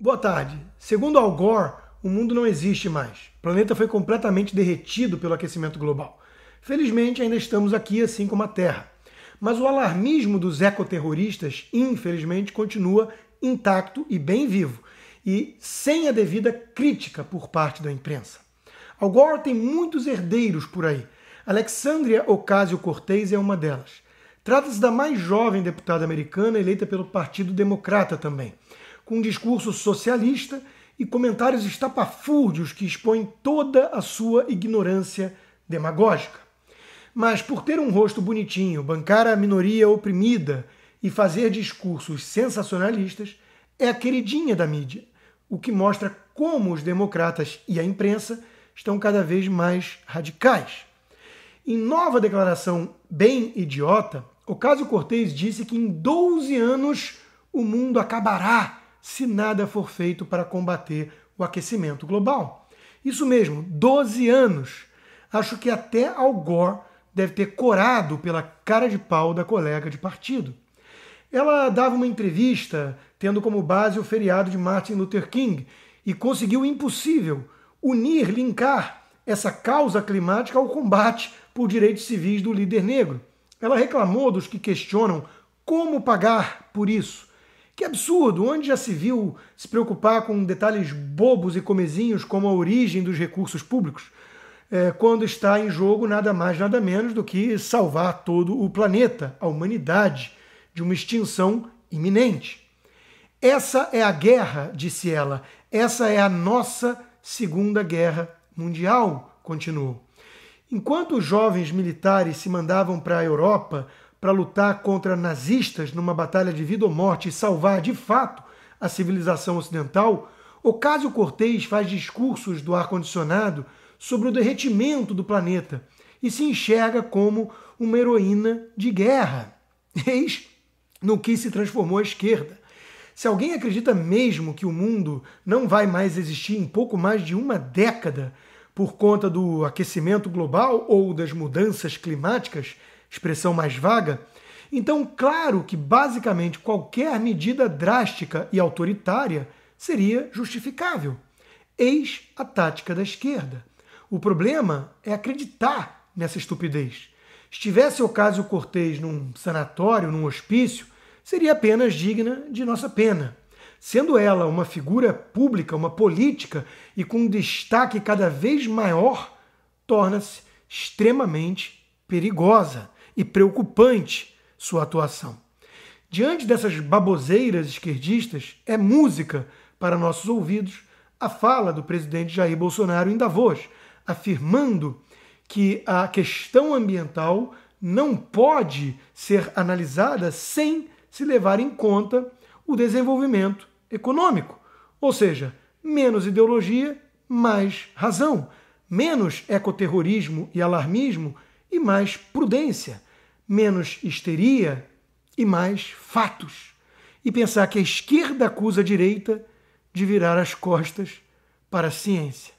Boa tarde. Segundo Al Gore, o mundo não existe mais. O planeta foi completamente derretido pelo aquecimento global. Felizmente, ainda estamos aqui, assim como a Terra. Mas o alarmismo dos ecoterroristas, infelizmente, continua intacto e bem vivo, e sem a devida crítica por parte da imprensa. Al Gore tem muitos herdeiros por aí. Alexandria Ocasio-Cortez é uma delas. Trata-se da mais jovem deputada americana eleita pelo Partido Democrata também com um discurso socialista e comentários estapafúrdios que expõem toda a sua ignorância demagógica. Mas por ter um rosto bonitinho, bancar a minoria oprimida e fazer discursos sensacionalistas, é a queridinha da mídia, o que mostra como os democratas e a imprensa estão cada vez mais radicais. Em nova declaração bem idiota, Ocasio Cortez disse que em 12 anos o mundo acabará se nada for feito para combater o aquecimento global. Isso mesmo, 12 anos. Acho que até Al Gore deve ter corado pela cara de pau da colega de partido. Ela dava uma entrevista tendo como base o feriado de Martin Luther King e conseguiu o impossível unir, linkar essa causa climática ao combate por direitos civis do líder negro. Ela reclamou dos que questionam como pagar por isso que absurdo! Onde já se viu se preocupar com detalhes bobos e comezinhos como a origem dos recursos públicos? É, quando está em jogo nada mais, nada menos do que salvar todo o planeta, a humanidade, de uma extinção iminente. Essa é a guerra, disse ela, essa é a nossa Segunda Guerra Mundial, continuou. Enquanto os jovens militares se mandavam para a Europa, para lutar contra nazistas numa batalha de vida ou morte e salvar de fato a civilização ocidental, Ocasio Cortez faz discursos do ar-condicionado sobre o derretimento do planeta e se enxerga como uma heroína de guerra. Eis no que se transformou a esquerda. Se alguém acredita mesmo que o mundo não vai mais existir em pouco mais de uma década por conta do aquecimento global ou das mudanças climáticas, expressão mais vaga, então, claro que basicamente qualquer medida drástica e autoritária seria justificável. Eis a tática da esquerda. O problema é acreditar nessa estupidez. Estivesse o caso Cortez num sanatório, num hospício, seria apenas digna de nossa pena. Sendo ela uma figura pública, uma política e com um destaque cada vez maior, torna-se extremamente perigosa e preocupante sua atuação. Diante dessas baboseiras esquerdistas, é música para nossos ouvidos a fala do presidente Jair Bolsonaro em Davos, afirmando que a questão ambiental não pode ser analisada sem se levar em conta o desenvolvimento econômico. Ou seja, menos ideologia, mais razão, menos ecoterrorismo e alarmismo e mais prudência menos histeria e mais fatos. E pensar que a esquerda acusa a direita de virar as costas para a ciência.